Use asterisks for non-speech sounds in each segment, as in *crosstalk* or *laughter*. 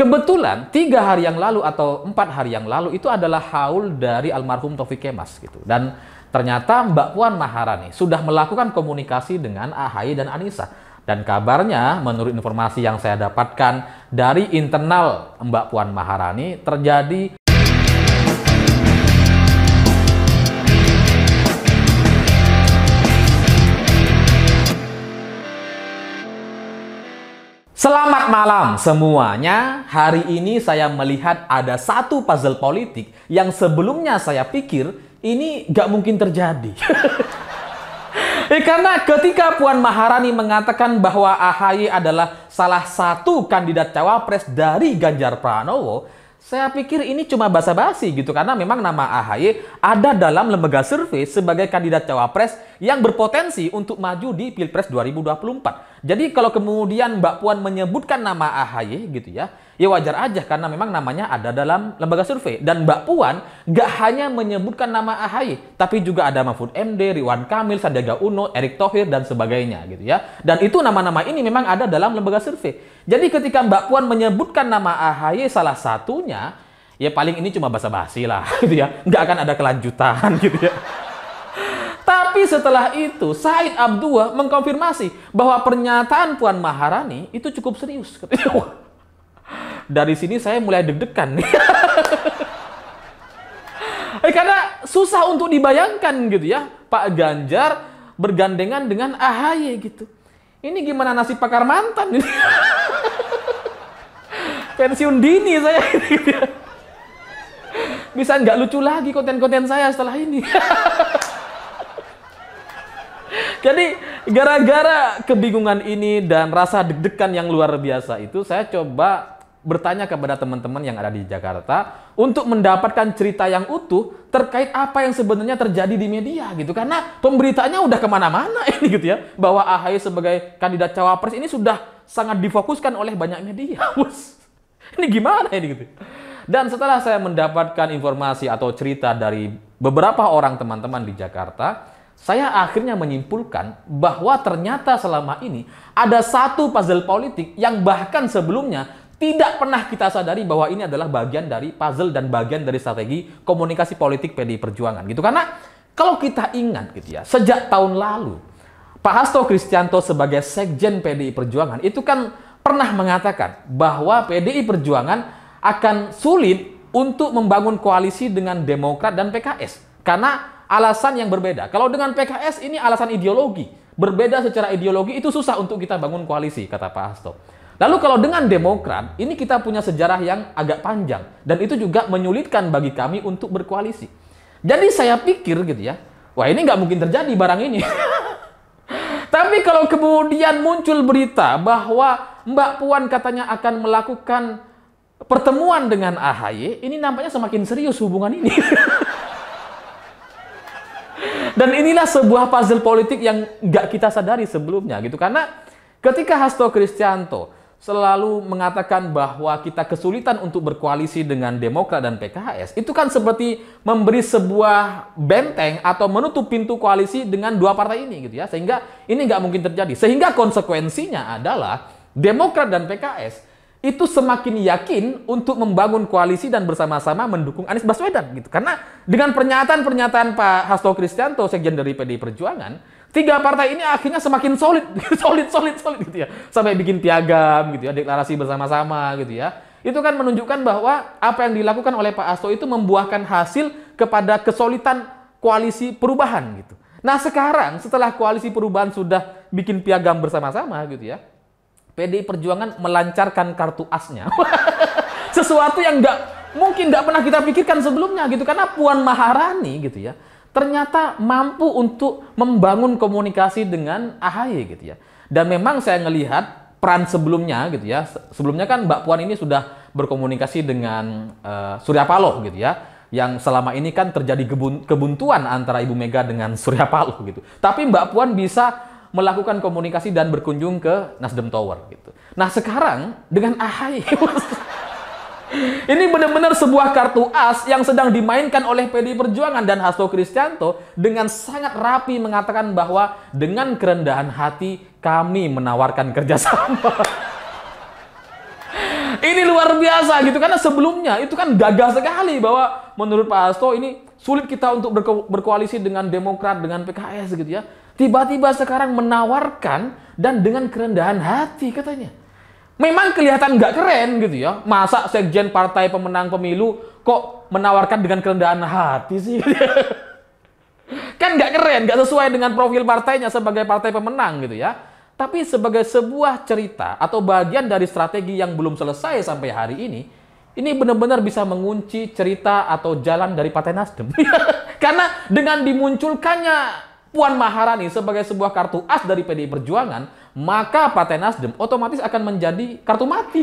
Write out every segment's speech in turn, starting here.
Kebetulan tiga hari yang lalu atau empat hari yang lalu itu adalah haul dari almarhum Taufik Kemas gitu. Dan ternyata Mbak Puan Maharani sudah melakukan komunikasi dengan AHY dan Anissa. Dan kabarnya menurut informasi yang saya dapatkan dari internal Mbak Puan Maharani terjadi Selamat malam semuanya. Hari ini saya melihat ada satu puzzle politik yang sebelumnya saya pikir ini gak mungkin terjadi. *laughs* eh, karena ketika Puan Maharani mengatakan bahwa AHY adalah salah satu kandidat cawapres dari Ganjar Pranowo, saya pikir ini cuma basa-basi gitu karena memang nama AHY ada dalam lembaga survei sebagai kandidat cawapres yang berpotensi untuk maju di Pilpres 2024. Jadi kalau kemudian Mbak Puan menyebutkan nama AHY gitu ya, ya wajar aja karena memang namanya ada dalam lembaga survei. Dan Mbak Puan gak hanya menyebutkan nama AHY, tapi juga ada Mahfud MD, Ridwan Kamil, Sandiaga Uno, Erick Thohir, dan sebagainya gitu ya. Dan itu nama-nama ini memang ada dalam lembaga survei. Jadi ketika Mbak Puan menyebutkan nama AHY salah satunya, ya paling ini cuma basa-basi lah *laughs* gitu ya. gak akan ada kelanjutan *laughs* gitu ya. Tapi setelah itu Said Abdullah mengkonfirmasi bahwa pernyataan Puan Maharani itu cukup serius. *laughs* Wah, dari sini saya mulai deg-degan. *laughs* eh, karena susah untuk dibayangkan gitu ya. Pak Ganjar bergandengan dengan AHY gitu. Ini gimana nasib pakar mantan ini? *laughs* Pensiun dini saya gitu ya. Bisa nggak lucu lagi konten-konten saya setelah ini. *laughs* Jadi gara-gara kebingungan ini dan rasa deg-degan yang luar biasa itu saya coba bertanya kepada teman-teman yang ada di Jakarta untuk mendapatkan cerita yang utuh terkait apa yang sebenarnya terjadi di media gitu karena pemberitanya udah kemana-mana ini gitu ya bahwa AHY sebagai kandidat cawapres ini sudah sangat difokuskan oleh banyak media *laughs* ini gimana ini gitu dan setelah saya mendapatkan informasi atau cerita dari beberapa orang teman-teman di Jakarta saya akhirnya menyimpulkan bahwa ternyata selama ini ada satu puzzle politik yang bahkan sebelumnya tidak pernah kita sadari bahwa ini adalah bagian dari puzzle dan bagian dari strategi komunikasi politik PDI Perjuangan gitu. Karena kalau kita ingat gitu ya, sejak tahun lalu Pak Hasto Kristianto sebagai sekjen PDI Perjuangan itu kan pernah mengatakan bahwa PDI Perjuangan akan sulit untuk membangun koalisi dengan Demokrat dan PKS karena alasan yang berbeda. Kalau dengan PKS ini alasan ideologi, berbeda secara ideologi itu susah untuk kita bangun koalisi kata Pak Hasto. Lalu kalau dengan Demokrat, ini kita punya sejarah yang agak panjang dan itu juga menyulitkan bagi kami untuk berkoalisi. Jadi saya pikir gitu ya, wah ini nggak mungkin terjadi barang ini. *laughs* Tapi kalau kemudian muncul berita bahwa Mbak Puan katanya akan melakukan pertemuan dengan AHY, ini nampaknya semakin serius hubungan ini. *laughs* Dan inilah sebuah puzzle politik yang nggak kita sadari sebelumnya gitu karena Ketika Hasto Kristianto selalu mengatakan bahwa kita kesulitan untuk berkoalisi dengan Demokrat dan PKS, itu kan seperti memberi sebuah benteng atau menutup pintu koalisi dengan dua partai ini gitu ya. Sehingga ini nggak mungkin terjadi. Sehingga konsekuensinya adalah Demokrat dan PKS itu semakin yakin untuk membangun koalisi dan bersama-sama mendukung Anies Baswedan gitu. Karena dengan pernyataan-pernyataan Pak Hasto Kristianto, sekjen dari PDI Perjuangan, tiga partai ini akhirnya semakin solid, *laughs* solid, solid, solid gitu ya. Sampai bikin piagam gitu ya, deklarasi bersama-sama gitu ya. Itu kan menunjukkan bahwa apa yang dilakukan oleh Pak Asto itu membuahkan hasil kepada kesolidan koalisi perubahan gitu. Nah sekarang setelah koalisi perubahan sudah bikin piagam bersama-sama gitu ya, PDI Perjuangan melancarkan kartu asnya. *laughs* Sesuatu yang nggak mungkin nggak pernah kita pikirkan sebelumnya gitu karena Puan Maharani gitu ya ternyata mampu untuk membangun komunikasi dengan AHY gitu ya. Dan memang saya melihat peran sebelumnya gitu ya. Sebelumnya kan Mbak Puan ini sudah berkomunikasi dengan uh, Surya Paloh gitu ya yang selama ini kan terjadi kebuntuan antara Ibu Mega dengan *laughs* Surya Paloh gitu. Tapi Mbak Puan bisa melakukan komunikasi dan berkunjung ke Nasdem Tower gitu. Nah, sekarang dengan AHY *laughs* Ini benar-benar sebuah kartu as yang sedang dimainkan oleh PD Perjuangan dan Hasto Kristianto dengan sangat rapi mengatakan bahwa dengan kerendahan hati kami menawarkan kerjasama. *laughs* ini luar biasa gitu karena sebelumnya itu kan gagah sekali bahwa menurut Pak Hasto ini sulit kita untuk berko berkoalisi dengan Demokrat dengan PKS gitu ya. Tiba-tiba sekarang menawarkan dan dengan kerendahan hati katanya memang kelihatan nggak keren gitu ya. Masa sekjen partai pemenang pemilu kok menawarkan dengan kerendahan hati sih? *laughs* kan nggak keren, nggak sesuai dengan profil partainya sebagai partai pemenang gitu ya. Tapi sebagai sebuah cerita atau bagian dari strategi yang belum selesai sampai hari ini, ini benar-benar bisa mengunci cerita atau jalan dari Partai Nasdem. *laughs* Karena dengan dimunculkannya Puan Maharani sebagai sebuah kartu as dari PDI Perjuangan, maka Partai Nasdem otomatis akan menjadi kartu mati.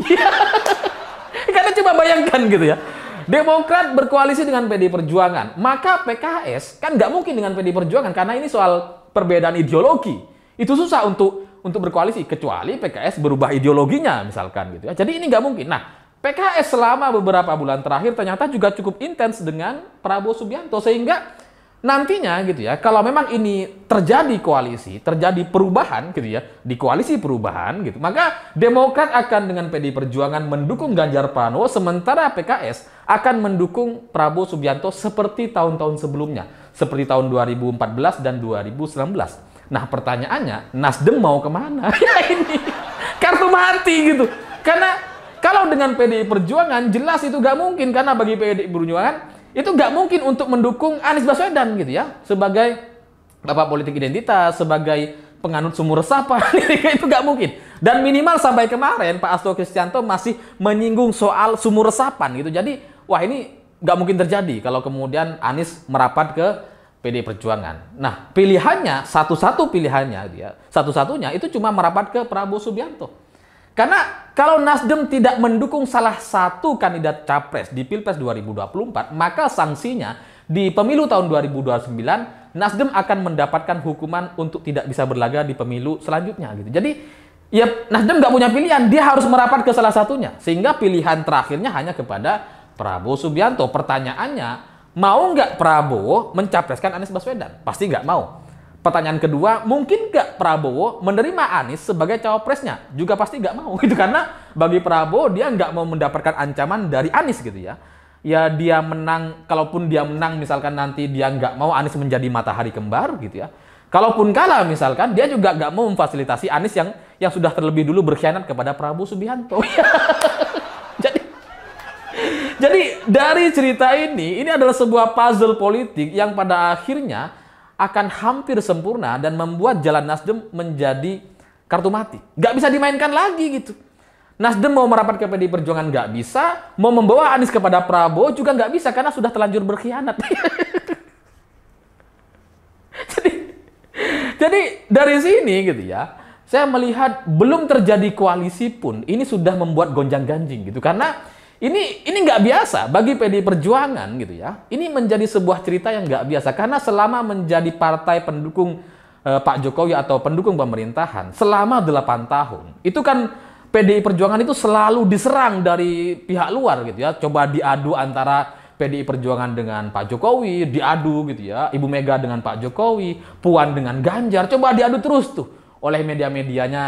*laughs* Karena coba bayangkan gitu ya. Demokrat berkoalisi dengan PD Perjuangan, maka PKS kan nggak mungkin dengan PD Perjuangan karena ini soal perbedaan ideologi. Itu susah untuk untuk berkoalisi kecuali PKS berubah ideologinya misalkan gitu ya. Jadi ini nggak mungkin. Nah, PKS selama beberapa bulan terakhir ternyata juga cukup intens dengan Prabowo Subianto sehingga nantinya gitu ya, kalau memang ini terjadi koalisi, terjadi perubahan gitu ya, di koalisi perubahan gitu, maka Demokrat akan dengan pdi Perjuangan mendukung Ganjar Pranowo sementara PKS akan mendukung Prabowo Subianto seperti tahun-tahun sebelumnya, seperti tahun 2014 dan 2019. Nah pertanyaannya, Nasdem mau kemana? *laughs* ya ini kartu mati gitu, karena kalau dengan PDI Perjuangan jelas itu gak mungkin karena bagi PDI Perjuangan itu nggak mungkin untuk mendukung Anies Baswedan gitu ya sebagai bapak politik identitas sebagai penganut sumur resapan *laughs* gitu, itu nggak mungkin dan minimal sampai kemarin Pak Asto Kristianto masih menyinggung soal sumur resapan gitu jadi wah ini nggak mungkin terjadi kalau kemudian Anies merapat ke PD Perjuangan. Nah, pilihannya satu-satu pilihannya dia, satu-satunya itu cuma merapat ke Prabowo Subianto. Karena kalau Nasdem tidak mendukung salah satu kandidat capres di Pilpres 2024, maka sanksinya di pemilu tahun 2029 Nasdem akan mendapatkan hukuman untuk tidak bisa berlaga di pemilu selanjutnya gitu. Jadi ya Nasdem nggak punya pilihan, dia harus merapat ke salah satunya. Sehingga pilihan terakhirnya hanya kepada Prabowo Subianto. Pertanyaannya, mau nggak Prabowo mencapreskan Anies Baswedan? Pasti nggak mau. Pertanyaan kedua, mungkin nggak Prabowo menerima Anies sebagai cawapresnya? Juga pasti nggak mau. *laughs* Itu karena bagi Prabowo dia nggak mau mendapatkan ancaman dari Anies gitu ya. Ya dia menang, kalaupun dia menang misalkan nanti dia nggak mau Anies menjadi matahari kembar gitu ya. Kalaupun kalah misalkan dia juga nggak mau memfasilitasi Anies yang yang sudah terlebih dulu berkhianat kepada Prabowo Subianto. *laughs* jadi jadi dari cerita ini, ini adalah sebuah puzzle politik yang pada akhirnya akan hampir sempurna dan membuat jalan Nasdem menjadi kartu mati. Gak bisa dimainkan lagi gitu. Nasdem mau merapat ke PDI Perjuangan gak bisa, mau membawa Anies kepada Prabowo juga gak bisa karena sudah terlanjur berkhianat. *laughs* jadi, jadi dari sini gitu ya, saya melihat belum terjadi koalisi pun ini sudah membuat gonjang ganjing gitu karena ini ini nggak biasa bagi pdi Perjuangan gitu ya. Ini menjadi sebuah cerita yang nggak biasa karena selama menjadi partai pendukung eh, Pak Jokowi atau pendukung pemerintahan selama 8 tahun itu kan PDI Perjuangan itu selalu diserang dari pihak luar gitu ya. Coba diadu antara PDI Perjuangan dengan Pak Jokowi, diadu gitu ya. Ibu Mega dengan Pak Jokowi, Puan dengan Ganjar. Coba diadu terus tuh oleh media-medianya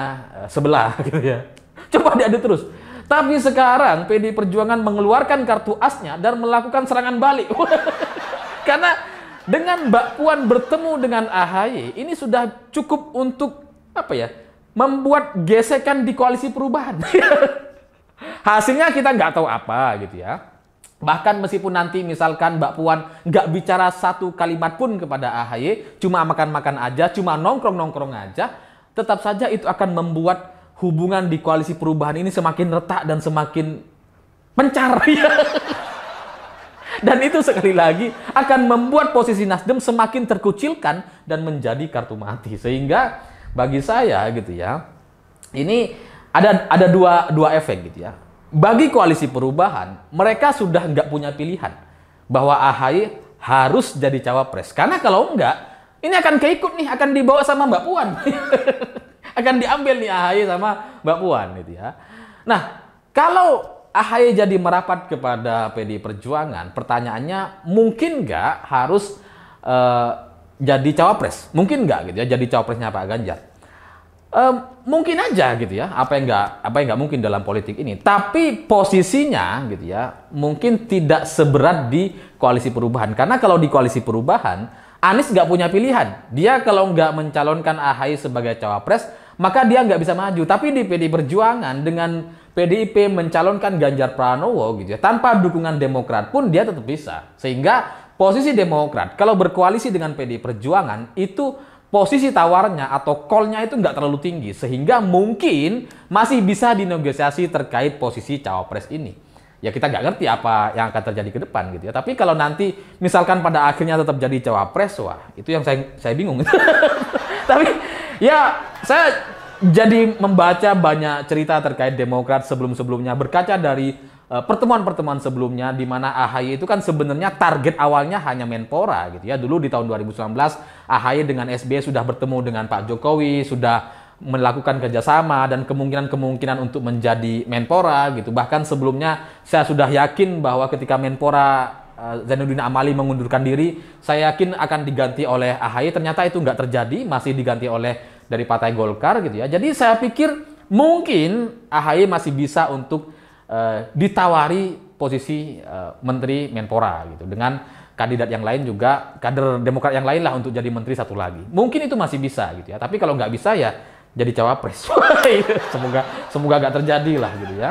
eh, sebelah *laughs* gitu ya. Coba diadu terus. Tapi sekarang PD Perjuangan mengeluarkan kartu asnya dan melakukan serangan balik. *laughs* Karena dengan Mbak Puan bertemu dengan AHY, ini sudah cukup untuk apa ya? Membuat gesekan di koalisi perubahan. *laughs* Hasilnya kita nggak tahu apa gitu ya. Bahkan meskipun nanti misalkan Mbak Puan nggak bicara satu kalimat pun kepada AHY, cuma makan-makan aja, cuma nongkrong-nongkrong aja, tetap saja itu akan membuat hubungan di koalisi perubahan ini semakin retak dan semakin pencar. *laughs* ya. Dan itu sekali lagi akan membuat posisi Nasdem semakin terkucilkan dan menjadi kartu mati. Sehingga bagi saya gitu ya, ini ada ada dua dua efek gitu ya. Bagi koalisi perubahan, mereka sudah nggak punya pilihan bahwa AHY harus jadi cawapres. Karena kalau nggak ini akan keikut nih, akan dibawa sama Mbak Puan. *laughs* akan diambil nih AHY sama Mbak Puan gitu ya. Nah, kalau AHY jadi merapat kepada PD Perjuangan, pertanyaannya mungkin nggak harus uh, jadi cawapres? Mungkin nggak gitu ya jadi cawapresnya Pak Ganjar? Um, mungkin aja gitu ya apa yang nggak apa yang nggak mungkin dalam politik ini tapi posisinya gitu ya mungkin tidak seberat di koalisi perubahan karena kalau di koalisi perubahan Anies nggak punya pilihan dia kalau nggak mencalonkan AHY sebagai cawapres maka dia nggak bisa maju. Tapi di PD Perjuangan dengan PDIP mencalonkan Ganjar Pranowo gitu ya, tanpa dukungan Demokrat pun dia tetap bisa. Sehingga posisi Demokrat kalau berkoalisi dengan PD Perjuangan itu posisi tawarnya atau call itu nggak terlalu tinggi. Sehingga mungkin masih bisa dinegosiasi terkait posisi cawapres ini. Ya kita nggak ngerti apa yang akan terjadi ke depan gitu ya. Tapi kalau nanti misalkan pada akhirnya tetap jadi cawapres, wah itu yang saya, saya bingung. *laughs* Tapi ya saya jadi membaca banyak cerita terkait Demokrat sebelum-sebelumnya berkaca dari eh, pertemuan-pertemuan uh, sebelumnya di mana AHY itu kan sebenarnya target awalnya hanya Menpora gitu ya. Dulu di tahun 2019 AHY dengan SBY sudah bertemu dengan Pak Jokowi, sudah melakukan kerjasama dan kemungkinan-kemungkinan untuk menjadi Menpora gitu. Bahkan sebelumnya saya sudah yakin bahwa ketika Menpora eh, Zainuddin Amali mengundurkan diri, saya yakin akan diganti oleh AHY. Ternyata itu nggak terjadi, masih diganti oleh dari Partai Golkar gitu ya. Jadi saya pikir mungkin AHY masih bisa untuk uh, ditawari posisi uh, menteri Menpora gitu dengan kandidat yang lain juga kader Demokrat yang lain lah untuk jadi menteri satu lagi. Mungkin itu masih bisa gitu ya. Tapi kalau nggak bisa ya jadi cawapres. *laughs* semoga semoga nggak terjadi lah gitu ya.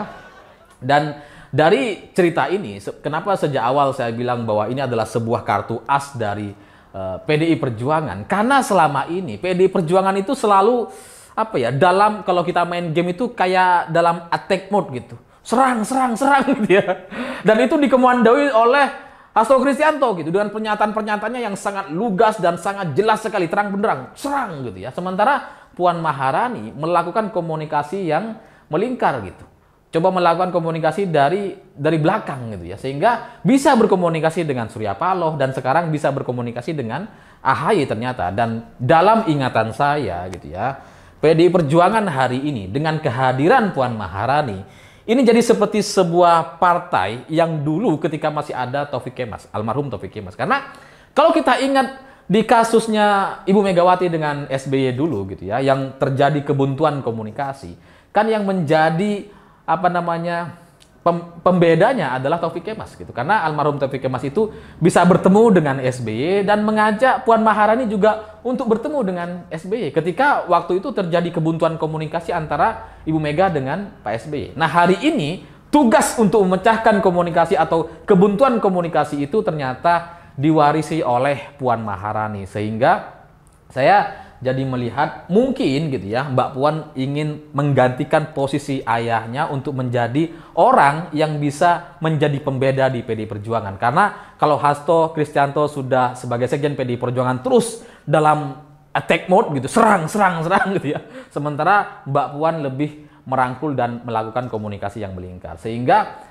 Dan dari cerita ini, kenapa sejak awal saya bilang bahwa ini adalah sebuah kartu as dari Eh, PDI Perjuangan karena selama ini PDI Perjuangan itu selalu apa ya dalam kalau kita main game itu kayak dalam attack mode gitu serang serang serang *laughs* gitu ya dan itu dikemandaui oleh Hasto Kristianto gitu dengan pernyataan-pernyataannya yang sangat lugas dan sangat jelas sekali terang benderang serang gitu ya sementara Puan Maharani melakukan komunikasi yang melingkar gitu coba melakukan komunikasi dari dari belakang gitu ya sehingga bisa berkomunikasi dengan Surya Paloh dan sekarang bisa berkomunikasi dengan AHY ternyata dan dalam ingatan saya gitu ya PDI Perjuangan hari ini dengan kehadiran Puan Maharani ini jadi seperti sebuah partai yang dulu ketika masih ada Taufik Kemas almarhum Taufik Kemas karena kalau kita ingat di kasusnya Ibu Megawati dengan SBY dulu gitu ya yang terjadi kebuntuan komunikasi kan yang menjadi apa namanya pem, pembedanya adalah Taufik Kemas gitu. Karena almarhum Taufik Kemas itu bisa bertemu dengan SBY dan mengajak Puan Maharani juga untuk bertemu dengan SBY ketika waktu itu terjadi kebuntuan komunikasi antara Ibu Mega dengan Pak SBY. Nah, hari ini tugas untuk memecahkan komunikasi atau kebuntuan komunikasi itu ternyata diwarisi oleh Puan Maharani sehingga saya jadi melihat mungkin gitu ya Mbak Puan ingin menggantikan posisi ayahnya untuk menjadi orang yang bisa menjadi pembeda di PD Perjuangan. Karena kalau Hasto Kristianto sudah sebagai sekjen PD Perjuangan terus dalam attack mode gitu, serang, serang, serang gitu ya. Sementara Mbak Puan lebih merangkul dan melakukan komunikasi yang melingkar. Sehingga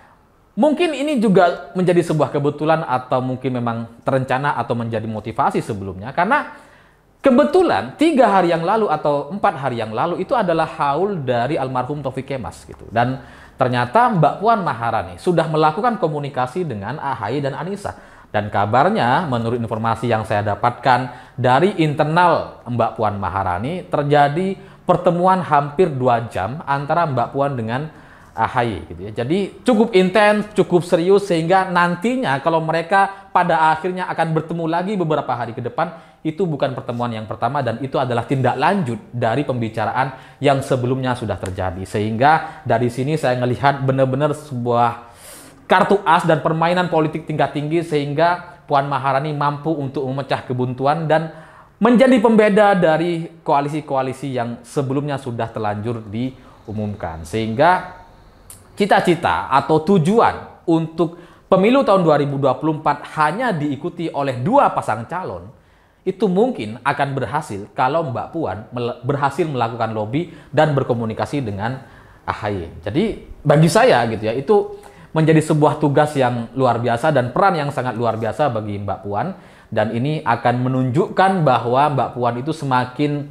Mungkin ini juga menjadi sebuah kebetulan atau mungkin memang terencana atau menjadi motivasi sebelumnya karena Kebetulan tiga hari yang lalu atau empat hari yang lalu itu adalah haul dari almarhum Taufik Kemas gitu. Dan ternyata Mbak Puan Maharani sudah melakukan komunikasi dengan AHY dan Anissa. Dan kabarnya menurut informasi yang saya dapatkan dari internal Mbak Puan Maharani terjadi pertemuan hampir dua jam antara Mbak Puan dengan AHY gitu ya. Jadi cukup intens, cukup serius sehingga nantinya kalau mereka pada akhirnya akan bertemu lagi beberapa hari ke depan itu bukan pertemuan yang pertama dan itu adalah tindak lanjut dari pembicaraan yang sebelumnya sudah terjadi. Sehingga dari sini saya melihat benar-benar sebuah kartu as dan permainan politik tingkat tinggi sehingga Puan Maharani mampu untuk memecah kebuntuan dan menjadi pembeda dari koalisi-koalisi yang sebelumnya sudah telanjur diumumkan. Sehingga cita-cita atau tujuan untuk pemilu tahun 2024 hanya diikuti oleh dua pasang calon, itu mungkin akan berhasil kalau Mbak Puan berhasil melakukan lobby dan berkomunikasi dengan AHY. Jadi bagi saya gitu ya, itu menjadi sebuah tugas yang luar biasa dan peran yang sangat luar biasa bagi Mbak Puan dan ini akan menunjukkan bahwa Mbak Puan itu semakin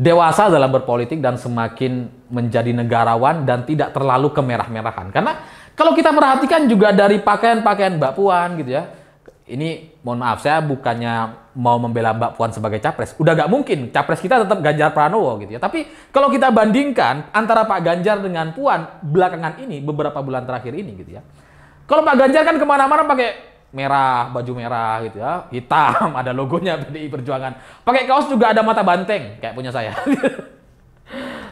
dewasa dalam berpolitik dan semakin menjadi negarawan dan tidak terlalu kemerah-merahan. Karena kalau kita perhatikan juga dari pakaian-pakaian Mbak Puan gitu ya, ini mohon maaf saya bukannya mau membela Mbak Puan sebagai capres. Udah gak mungkin, capres kita tetap Ganjar Pranowo gitu ya. Tapi kalau kita bandingkan antara Pak Ganjar dengan Puan belakangan ini, beberapa bulan terakhir ini gitu ya. Kalau Pak Ganjar kan kemana-mana pakai merah, baju merah gitu ya, hitam, *laughs* ada logonya PDI Perjuangan. Pakai kaos juga ada mata banteng, kayak punya saya. *laughs*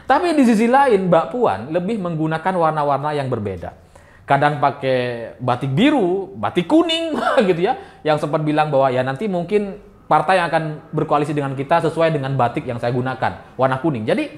Tapi di sisi lain Mbak Puan lebih menggunakan warna-warna yang berbeda. Kadang pakai batik biru, batik kuning *laughs* gitu ya. Yang sempat bilang bahwa ya nanti mungkin partai yang akan berkoalisi dengan kita sesuai dengan batik yang saya gunakan, warna kuning. Jadi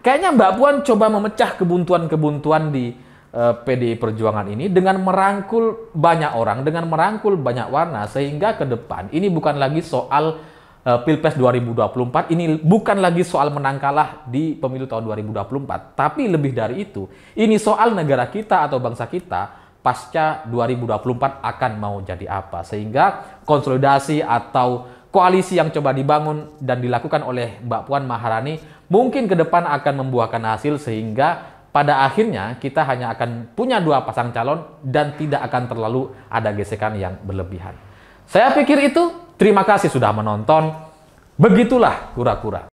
kayaknya Mbak Puan coba memecah kebuntuan-kebuntuan di uh, eh, PDI Perjuangan ini dengan merangkul banyak orang, dengan merangkul banyak warna sehingga ke depan ini bukan lagi soal Eh, Pilpres 2024 ini bukan lagi soal menang kalah di pemilu tahun 2024, tapi lebih dari itu, ini soal negara kita atau bangsa kita pasca 2024 akan mau jadi apa. Sehingga konsolidasi atau koalisi yang coba dibangun dan dilakukan oleh Mbak Puan Maharani mungkin ke depan akan membuahkan hasil sehingga pada akhirnya kita hanya akan punya dua pasang calon dan tidak akan terlalu ada gesekan yang berlebihan. Saya pikir itu Terima kasih sudah menonton. Begitulah kura-kura.